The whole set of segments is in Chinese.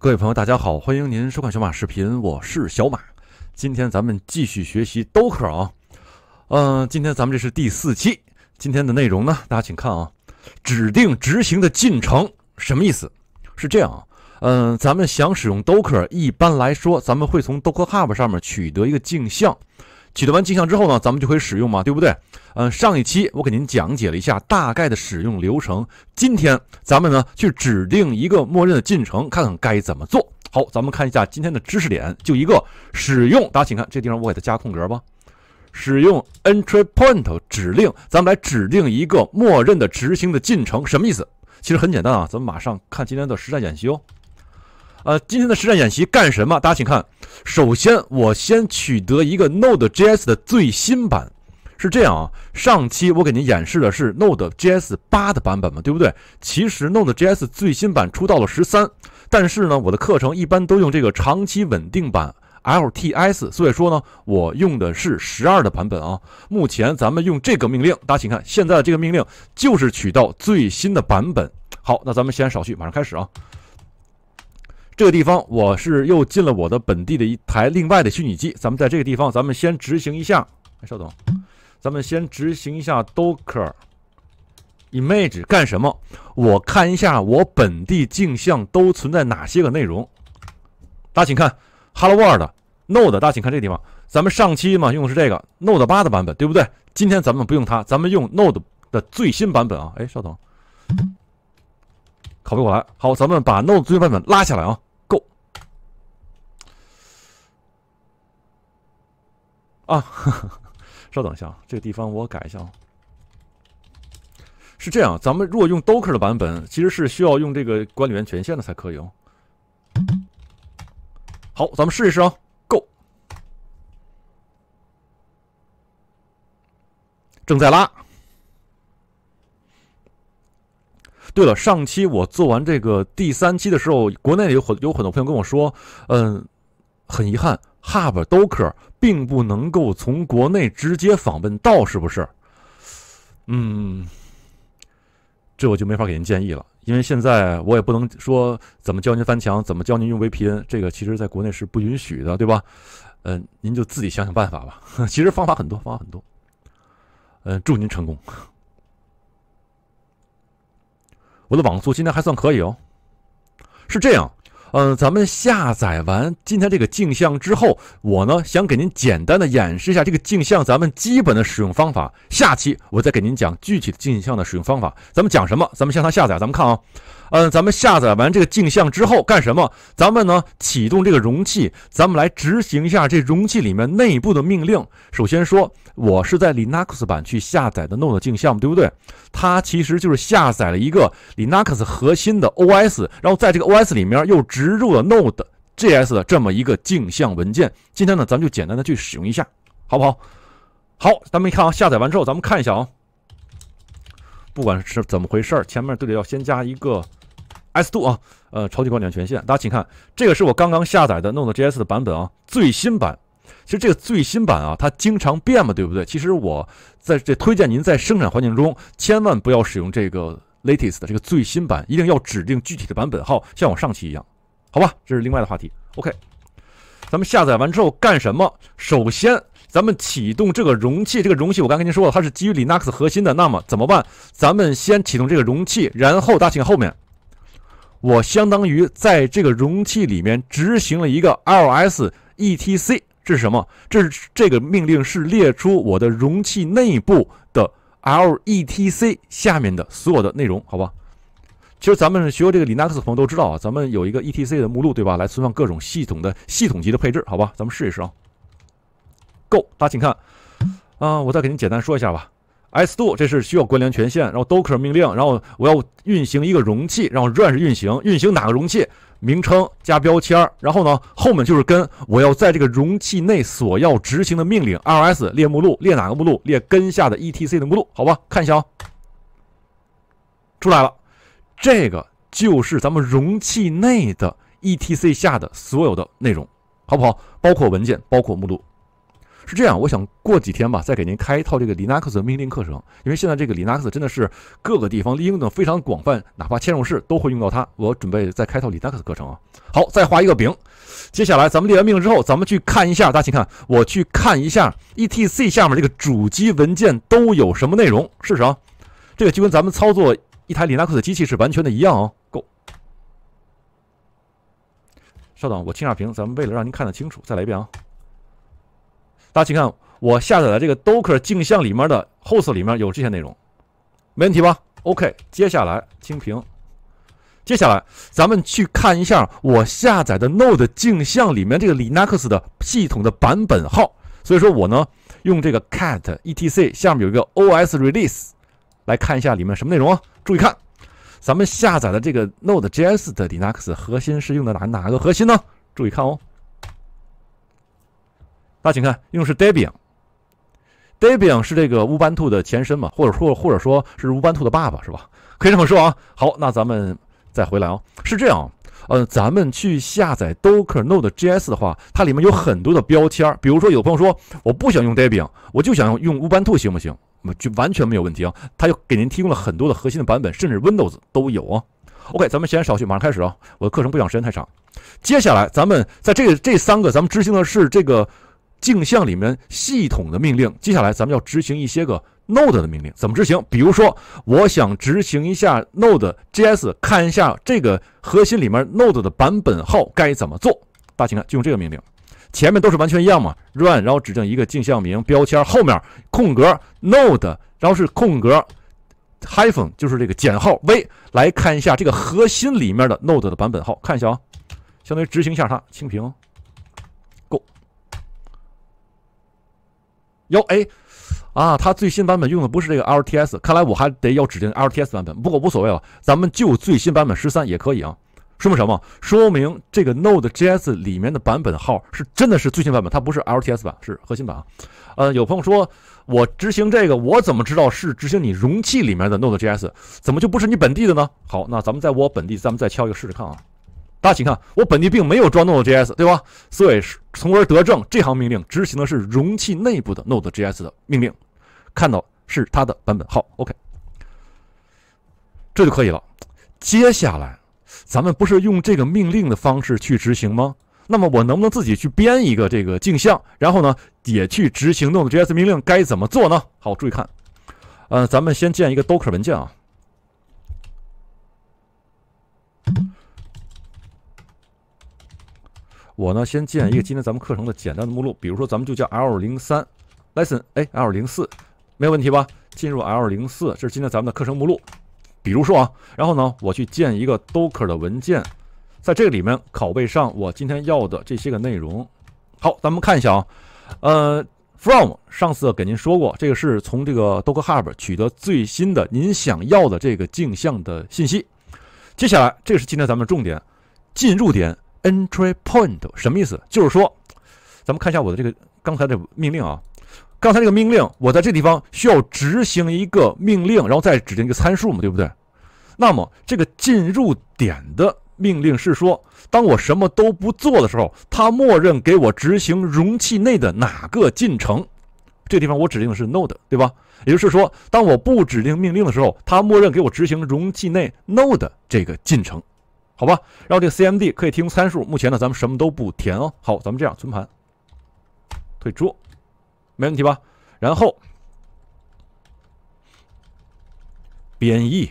各位朋友，大家好，欢迎您收看小马视频，我是小马。今天咱们继续学习 Docker 啊，嗯，今天咱们这是第四期，今天的内容呢，大家请看啊，指定执行的进程什么意思？是这样啊，嗯，咱们想使用 Docker，一般来说，咱们会从 Docker Hub 上面取得一个镜像。取得完镜像之后呢，咱们就可以使用嘛，对不对？嗯，上一期我给您讲解了一下大概的使用流程，今天咱们呢去指定一个默认的进程，看看该怎么做。好，咱们看一下今天的知识点，就一个使用，大家请看这地方，我给它加空格吧。使用 entry point 指令，咱们来指定一个默认的执行的进程，什么意思？其实很简单啊，咱们马上看今天的实战演习哦。呃，今天的实战演习干什么？大家请看，首先我先取得一个 Node.js 的最新版，是这样啊。上期我给您演示的是 Node.js 八的版本嘛，对不对？其实 Node.js 最新版出到了十三，但是呢，我的课程一般都用这个长期稳定版 LTS，所以说呢，我用的是十二的版本啊。目前咱们用这个命令，大家请看，现在这个命令就是取到最新的版本。好，那咱们先少叙，马上开始啊。这个地方我是又进了我的本地的一台另外的虚拟机。咱们在这个地方，咱们先执行一下。哎，稍等，咱们先执行一下 Docker image 干什么？我看一下我本地镜像都存在哪些个内容。大家请看，Hello World Node。大家请看这个地方，咱们上期嘛用的是这个 Node 八的版本，对不对？今天咱们不用它，咱们用 Node 的最新版本啊。哎，稍等，拷贝过来。好，咱们把 Node 最新版本拉下来啊。啊，稍等一下，这个地方我改一下。是这样，咱们如果用 Docker 的版本，其实是需要用这个管理员权限的才可以。好，咱们试一试啊，Go，正在拉。对了，上期我做完这个第三期的时候，国内有很有很多朋友跟我说，嗯。很遗憾，Hub Docker 并不能够从国内直接访问到，是不是？嗯，这我就没法给您建议了，因为现在我也不能说怎么教您翻墙，怎么教您用 VPN。这个其实在国内是不允许的，对吧？嗯，您就自己想想办法吧。其实方法很多，方法很多。嗯，祝您成功。我的网速今天还算可以哦。是这样。嗯，咱们下载完今天这个镜像之后，我呢想给您简单的演示一下这个镜像，咱们基本的使用方法。下期我再给您讲具体的镜像的使用方法。咱们讲什么？咱们向它下载，咱们看啊。嗯，咱们下载完这个镜像之后干什么？咱们呢启动这个容器，咱们来执行一下这容器里面内部的命令。首先说，我是在 Linux 版去下载的 Node 镜像，对不对？它其实就是下载了一个 Linux 核心的 OS，然后在这个 OS 里面又植入了 Node.js 的这么一个镜像文件，今天呢，咱们就简单的去使用一下，好不好？好，咱们一看啊，下载完之后，咱们看一下啊，不管是怎么回事儿，前面都得要先加一个 s u o 啊，呃，超级管理员权限。大家请看，这个是我刚刚下载的 Node.js 的版本啊，最新版。其实这个最新版啊，它经常变嘛，对不对？其实我在这推荐您在生产环境中千万不要使用这个 latest 的这个最新版，一定要指定具体的版本号，像我上期一样。好吧，这是另外的话题。OK，咱们下载完之后干什么？首先，咱们启动这个容器。这个容器我刚跟您说了，它是基于 Linux 核心的。那么怎么办？咱们先启动这个容器，然后大屏后面，我相当于在这个容器里面执行了一个 ls etc。这是什么？这是这个命令是列出我的容器内部的 l /etc 下面的所有的内容。好吧。其实咱们学过这个 Linux 的朋友都知道啊，咱们有一个 /etc 的目录，对吧？来存放各种系统的系统级的配置，好吧？咱们试一试啊。Go，大家请看啊，我再给您简单说一下吧。s d o 这是需要关联权限，然后 Docker 命令，然后我要运行一个容器，然后 run 是运行，运行哪个容器名称加标签，然后呢后面就是跟我要在这个容器内所要执行的命令 ls 列目录列哪个目录列根下的 /etc 的目录，好吧？看一下啊，出来了。这个就是咱们容器内的 /etc 下的所有的内容，好不好？包括文件，包括目录，是这样。我想过几天吧，再给您开一套这个 Linux 命令课程，因为现在这个 Linux 真的是各个地方应用的非常广泛，哪怕嵌入式都会用到它。我准备再开套 Linux 课程啊。好，再画一个饼。接下来咱们列完命令之后，咱们去看一下，大家请看，我去看一下 /etc 下面这个主机文件都有什么内容，试试啊。这个就跟咱们操作。一台 Linux 的机器是完全的一样哦。够，稍等，我清下屏。咱们为了让您看得清楚，再来一遍啊！大家请看，我下载的这个 Docker 镜像里面的 Host 里面有这些内容，没问题吧？OK，接下来清屏。接下来咱们去看一下我下载的 Node 镜像里面这个 Linux 的系统的版本号。所以说，我呢用这个 cat etc 下面有一个 OS Release 来看一下里面什么内容啊？注意看，咱们下载的这个 Node.js 的 Linux 核心是用的哪哪个核心呢？注意看哦。那请看，用的是 Debian，Debian 是这个 Ubuntu 的前身嘛，或者或或者说是 Ubuntu 的爸爸是吧？可以这么说啊。好，那咱们再回来啊。是这样，呃，咱们去下载 Docker Node.js 的话，它里面有很多的标签，比如说有朋友说我不想用 Debian，我就想用用 Ubuntu，行不行？那就完全没有问题啊！它又给您提供了很多的核心的版本，甚至 Windows 都有啊。OK，咱们闲少叙，马上开始啊！我的课程不想时间太长。接下来咱们在这这三个，咱们执行的是这个镜像里面系统的命令。接下来咱们要执行一些个 Node 的命令，怎么执行？比如说，我想执行一下 Node JS，看一下这个核心里面 Node 的版本号该怎么做？大家请看，就用这个命令。前面都是完全一样嘛，run，然后指定一个镜像名标签，后面空格 node，然后是空格 hyphen，就是这个减号 v，来看一下这个核心里面的 node 的版本号，看一下啊，相当于执行一下它，清屏，go，哟哎，啊，它最新版本用的不是这个 LTS，看来我还得要指定 LTS 版本，不过无所谓了，咱们就最新版本十三也可以啊。说明什么？说明这个 Node.js 里面的版本号是真的是最新版本，它不是 LTS 版，是核心版啊。呃，有朋友说，我执行这个，我怎么知道是执行你容器里面的 Node.js？怎么就不是你本地的呢？好，那咱们在我本地，咱们再敲一个试试看啊。大家请看，我本地并没有装 Node.js，对吧？所以，从而得证，这行命令执行的是容器内部的 Node.js 的命令，看到是它的版本号。OK，这就可以了。接下来。咱们不是用这个命令的方式去执行吗？那么我能不能自己去编一个这个镜像，然后呢也去执行那个 JS 命令？该怎么做呢？好，注意看，呃，咱们先建一个 Docker 文件啊。我呢先建一个今天咱们课程的简单的目录，比如说咱们就叫 L 零三，Lesson 哎 L 零四，没有问题吧？进入 L 零四，这是今天咱们的课程目录。比如说啊，然后呢，我去建一个 Docker 的文件，在这个里面拷贝上我今天要的这些个内容。好，咱们看一下啊，呃，from 上次给您说过，这个是从这个 Docker Hub 取得最新的您想要的这个镜像的信息。接下来，这是今天咱们重点，进入点 entry point 什么意思？就是说，咱们看一下我的这个刚才的命令啊。刚才这个命令，我在这地方需要执行一个命令，然后再指定一个参数嘛，对不对？那么这个进入点的命令是说，当我什么都不做的时候，它默认给我执行容器内的哪个进程？这地方我指定的是 node，对吧？也就是说，当我不指定命令的时候，它默认给我执行容器内 node 这个进程，好吧？然后这个 CMD 可以提供参数，目前呢，咱们什么都不填哦。好，咱们这样存盘，退出。没问题吧？然后编译，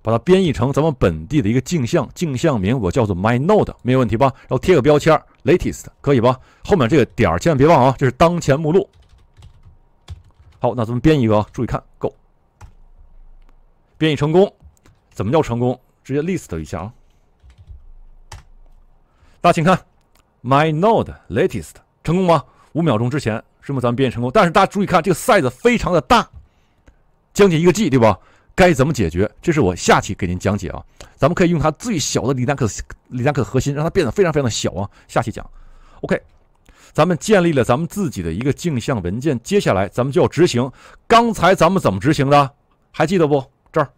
把它编译成咱们本地的一个镜像，镜像名我叫做 my node，没有问题吧？然后贴个标签 latest，可以吧？后面这个点儿千万别忘啊，这是当前目录。好，那咱们编一个，啊，注意看，go，编译成功？怎么叫成功？直接 list 一下啊。大，家请看 my node latest，成功吗？五秒钟之前，是不咱们编译成功？但是大家注意看，这个 size 非常的大，将近一个 G，对吧？该怎么解决？这是我下期给您讲解啊。咱们可以用它最小的 Linux Linux 核心，让它变得非常非常的小啊。下期讲。OK，咱们建立了咱们自己的一个镜像文件，接下来咱们就要执行。刚才咱们怎么执行的？还记得不？这儿，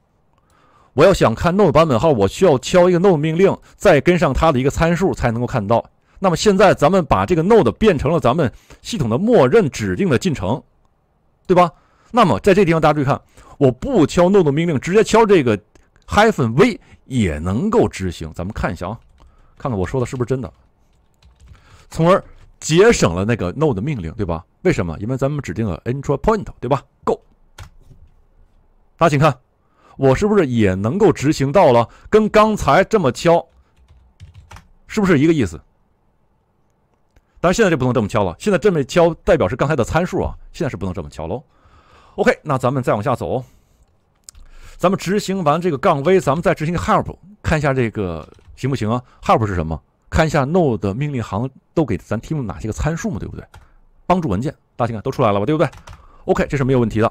我要想看 Node 版本号，我需要敲一个 Node 命令，再跟上它的一个参数，才能够看到。那么现在咱们把这个 node 变成了咱们系统的默认指定的进程，对吧？那么在这地方大家注意看，我不敲 node 命令，直接敲这个 hyphen v 也能够执行。咱们看一下啊，看看我说的是不是真的，从而节省了那个 node 命令，对吧？为什么？因为咱们指定了 entry point，对吧？Go，大家请看，我是不是也能够执行到了？跟刚才这么敲，是不是一个意思？但是现在就不能这么敲了。现在这么敲代表是刚才的参数啊，现在是不能这么敲喽。OK，那咱们再往下走，咱们执行完这个杠 v，咱们再执行个 help，看一下这个行不行啊？help 是什么？看一下 no 的命令行都给咱提供哪些个参数嘛，对不对？帮助文件，大家看都出来了吧，对不对？OK，这是没有问题的。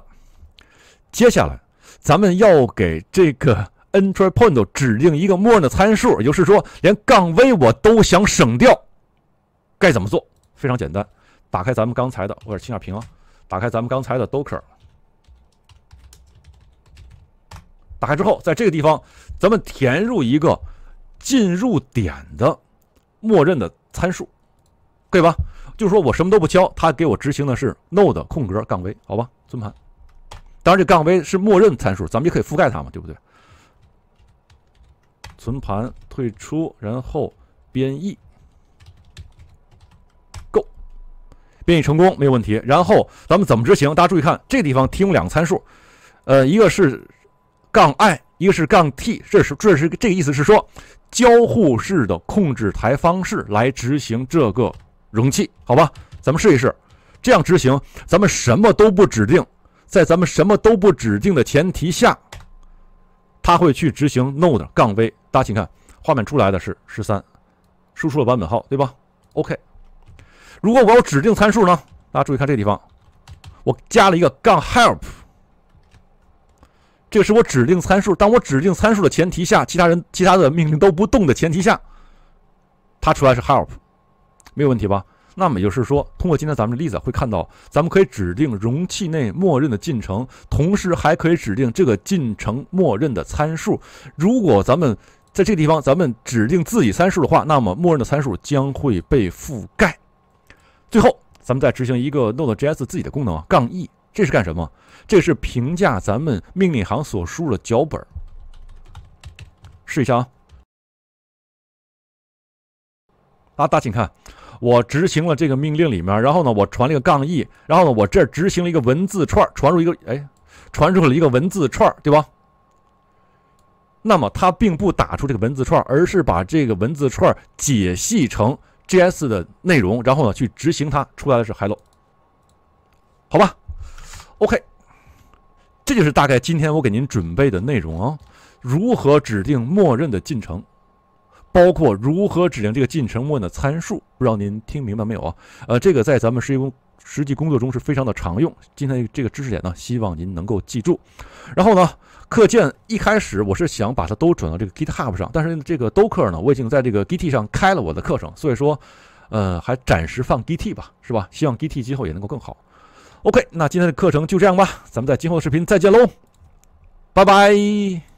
接下来咱们要给这个 entry point 指定一个默认的参数，也就是说，连杠 v 我都想省掉。该怎么做？非常简单，打开咱们刚才的或者清下屏啊，打开咱们刚才的 Docker，打开之后，在这个地方，咱们填入一个进入点的默认的参数，可以吧？就是说我什么都不敲，它给我执行的是 node 空格杠 v，好吧？存盘。当然这杠 v 是默认参数，咱们就可以覆盖它嘛，对不对？存盘退出，然后编译。编译成功没有问题。然后咱们怎么执行？大家注意看这地方提供两个参数，呃，一个是杠 i，一个是杠 t。这是这是这个意思是说交互式的控制台方式来执行这个容器，好吧？咱们试一试，这样执行，咱们什么都不指定，在咱们什么都不指定的前提下，它会去执行 node 杠 v。大家请看画面出来的是十三，输出了版本号，对吧？OK。如果我有指定参数呢？大家注意看这个地方，我加了一个杠 help，这个是我指定参数。当我指定参数的前提下，其他人、其他的命令都不动的前提下，它出来是 help，没有问题吧？那么也就是说，通过今天咱们的例子会看到，咱们可以指定容器内默认的进程，同时还可以指定这个进程默认的参数。如果咱们在这个地方咱们指定自己参数的话，那么默认的参数将会被覆盖。最后，咱们再执行一个 Node.js 自己的功能啊，杠 e，这是干什么？这是评价咱们命令行所输入的脚本。试一下啊！啊，大，家请看，我执行了这个命令里面，然后呢，我传了一个杠 e，然后呢，我这执行了一个文字串，传入一个，哎，传入了一个文字串，对吧？那么它并不打出这个文字串，而是把这个文字串解析成。G S 的内容，然后呢去执行它，出来的是 Hello，好吧，OK，这就是大概今天我给您准备的内容啊，如何指定默认的进程。包括如何指定这个进程默认的参数，不知道您听明白没有啊？呃，这个在咱们实际工实际工作中是非常的常用。今天这个知识点呢，希望您能够记住。然后呢，课件一开始我是想把它都转到这个 GitHub 上，但是这个 Doc 呢，我已经在这个 Git 上开了我的课程，所以说，呃，还暂时放 Git 吧，是吧？希望 Git 今后也能够更好。OK，那今天的课程就这样吧，咱们在今后的视频再见喽，拜拜。